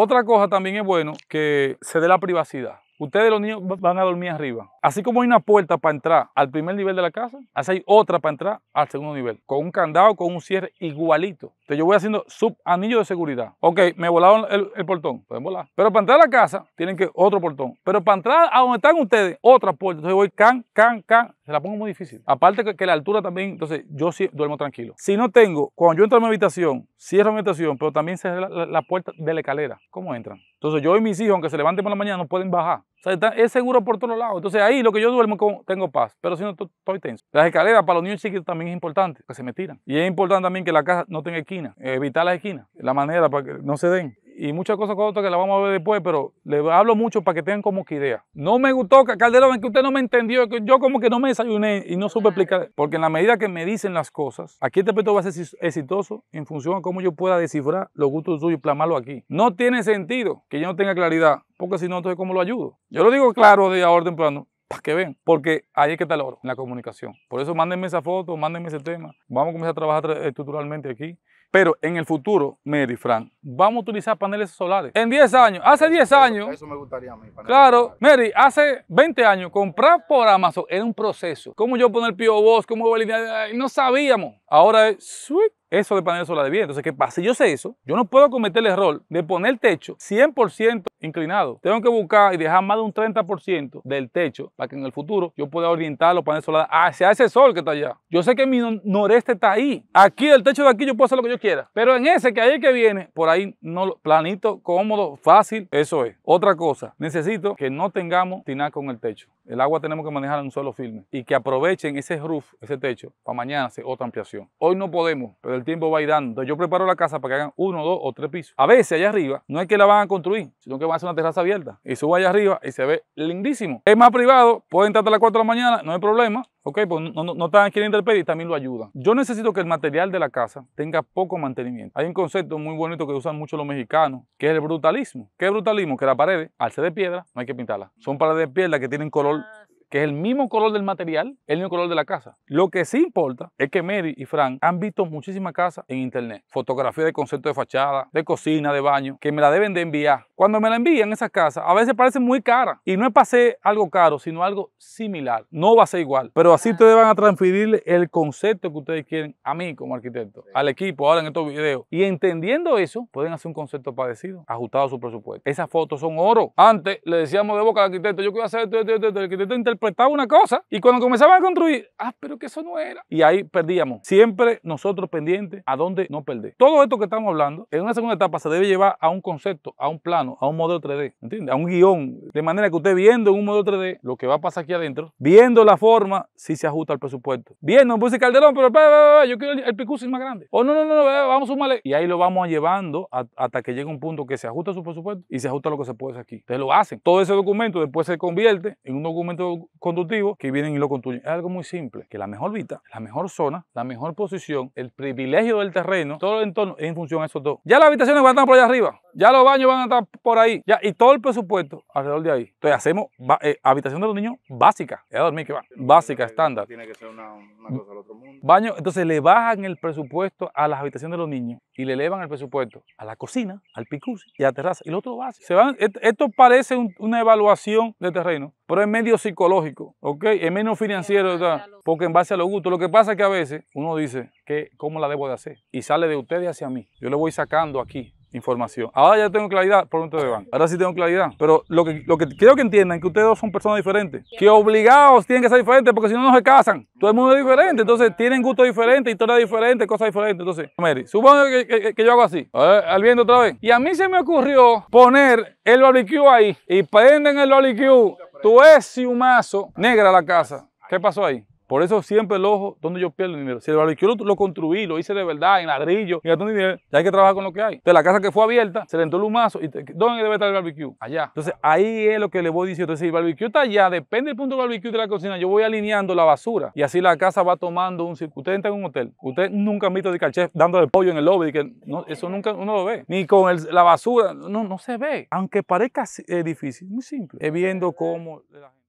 Otra cosa también es bueno que se dé la privacidad. Ustedes los niños van a dormir arriba. Así como hay una puerta para entrar al primer nivel de la casa, así hay otra para entrar al segundo nivel, con un candado, con un cierre igualito. Entonces yo voy haciendo anillo de seguridad. Ok, me volaron el, el portón, pueden volar. Pero para entrar a la casa tienen que otro portón. Pero para entrar a donde están ustedes, otra puerta. Entonces voy can, can, can. Se la pongo muy difícil. Aparte que, la altura también, entonces yo sí duermo tranquilo. Si no tengo, cuando yo entro a mi habitación, cierro mi habitación, pero también se la, la, la puerta de la escalera. ¿Cómo entran? Entonces yo y mis hijos, aunque se levanten por la mañana, no pueden bajar. O sea, es seguro por todos lados. Entonces ahí lo que yo duermo tengo paz, pero si no estoy tenso. Las escaleras para los niños chiquitos también es importante, que se me tiran. Y es importante también que la casa no tenga esquina, eh, evitar las esquinas, la manera para que no se den y muchas cosas con otras que las vamos a ver después, pero les hablo mucho para que tengan como que idea. No me gustó, Calderón, que usted no me entendió, que yo como que no me desayuné y no supe explicar. Porque en la medida que me dicen las cosas, aquí este proyecto va a ser exitoso en función a cómo yo pueda descifrar los gustos suyos y plasmarlo aquí. No tiene sentido que yo no tenga claridad, porque si no, entonces ¿cómo lo ayudo? Yo lo digo claro de orden plano para que ven, porque ahí es que está el oro, en la comunicación. Por eso mándenme esa foto, mándenme ese tema. Vamos a comenzar a trabajar estructuralmente aquí. Pero en el futuro, Mary Frank, vamos a utilizar paneles solares. En 10 años, hace 10 años. Eso, me gustaría a mí. Claro, Mary, hace 20 años, comprar por Amazon era un proceso. ¿Cómo yo poner Pio Boss? ¿Cómo validar? No sabíamos. Ahora es eso de panel solar de bien Entonces, ¿qué pasa? Si yo sé eso, yo no puedo cometer el error de poner el techo 100% inclinado. Tengo que buscar y dejar más de un 30% del techo para que en el futuro yo pueda orientar los paneles solares hacia ese sol que está allá. Yo sé que mi noreste está ahí. Aquí, el techo de aquí, yo puedo hacer lo que yo quiera. Pero en ese que ahí que viene, por ahí, no, planito, cómodo, fácil, eso es. Otra cosa, necesito que no tengamos tinaco con el techo. El agua tenemos que manejar en un solo firme y que aprovechen ese roof, ese techo, para mañana hacer otra ampliación. Hoy no podemos, pero el tiempo va a dando. Yo preparo la casa para que hagan uno, dos o tres pisos. A veces allá arriba no es que la van a construir, sino que van a hacer una terraza abierta. Y subo allá arriba y se ve lindísimo. Es más privado, pueden entrar a las 4 de la mañana, no hay problema. Ok, pues no, no, no están adquiriendo el y también lo ayuda. Yo necesito que el material de la casa tenga poco mantenimiento. Hay un concepto muy bonito que usan mucho los mexicanos, que es el brutalismo. ¿Qué es brutalismo? Que la pared al ser de piedra, no hay que pintarla. Son paredes de piedra que tienen color que es el mismo color del material, el mismo color de la casa. Lo que sí importa es que Mary y Frank han visto muchísimas casas en internet. Fotografía de concepto de fachada, de cocina, de baño, que me la deben de enviar. Cuando me la envían esas casas, a veces parecen muy caras. Y no es para hacer algo caro, sino algo similar. No va a ser igual. Pero así ustedes van a transferirle el concepto que ustedes quieren a mí como arquitecto, al equipo, ahora en estos videos. Y entendiendo eso, pueden hacer un concepto parecido, ajustado a su presupuesto. Esas fotos son oro. Antes le decíamos de boca al arquitecto, yo quiero hacer esto, esto, esto, el arquitecto interpretaba una cosa y cuando comenzaba a construir, ah, pero que eso no era. Y ahí perdíamos. Siempre nosotros pendientes a dónde no perder. Todo esto que estamos hablando, en una segunda etapa se debe llevar a un concepto, a un plano, a un modelo 3D, ¿entiendes? A un guión. De manera que usted viendo en un modelo 3D lo que va a pasar aquí adentro, viendo la forma, si se ajusta al presupuesto. Viendo, no puse Calderón, pero yo quiero el, el picusis más grande. O oh, no, no, no, vamos a sumarle. Y ahí lo vamos llevando hasta que llegue un punto que se ajusta a su presupuesto y se ajusta a lo que se puede hacer aquí. Ustedes lo hacen. Todo ese documento después se convierte en un documento conductivos que vienen y lo construyen. Es algo muy simple, que la mejor vista, la mejor zona, la mejor posición, el privilegio del terreno, todo el entorno es en función a esos dos. Ya las habitaciones van a estar por allá arriba, ya los baños van a estar por ahí, ya, y todo el presupuesto alrededor de ahí. Entonces hacemos eh, habitación de los niños básica, Ya dormir que va, básica, estándar. Tiene que ser una, cosa del otro mundo. Baño, entonces le bajan el presupuesto a las habitaciones de los niños y le elevan el presupuesto a la cocina, al picus y a la terraza, y lo otro básico. Se van, esto parece una evaluación de terreno, pero es medio psicológico Lógico, ¿ok? Es menos financiero, Porque en base a los gustos. Lo que pasa es que a veces uno dice, que, ¿cómo la debo de hacer? Y sale de ustedes hacia mí. Yo le voy sacando aquí información. Ahora ya tengo claridad por de van. Ahora sí tengo claridad. Pero lo que, lo que quiero que entiendan es que ustedes dos son personas diferentes. Que obligados tienen que ser diferentes porque si no, no se casan. Todo el mundo es diferente. Entonces tienen gustos diferentes, historias diferentes, cosas diferentes. Entonces, Mary, supongo que, yo hago así. A al viento otra vez. Y a mí se me ocurrió poner el barbecue ahí. Y prenden el barbecue mazo. negra la casa. ¿Qué pasó ahí? Por eso siempre el ojo, donde yo pierdo dinero. Si el barbecue lo, construí, lo hice de verdad, en ladrillo, y gastó dinero, ya hay que trabajar con lo que hay. Entonces la casa que fue abierta, se le entró el humazo y ¿dónde debe estar el barbecue? Allá. Entonces ahí es lo que le voy diciendo. Entonces si el barbecue está allá, depende del punto del barbecue de la cocina, yo voy alineando la basura y así la casa va tomando un circuito. Usted entra en un hotel, usted nunca han visto de dando dándole pollo en el lobby, que eso nunca uno lo ve. Ni con la basura, no, no se ve. Aunque parezca difícil, muy simple. Es viendo cómo... La gente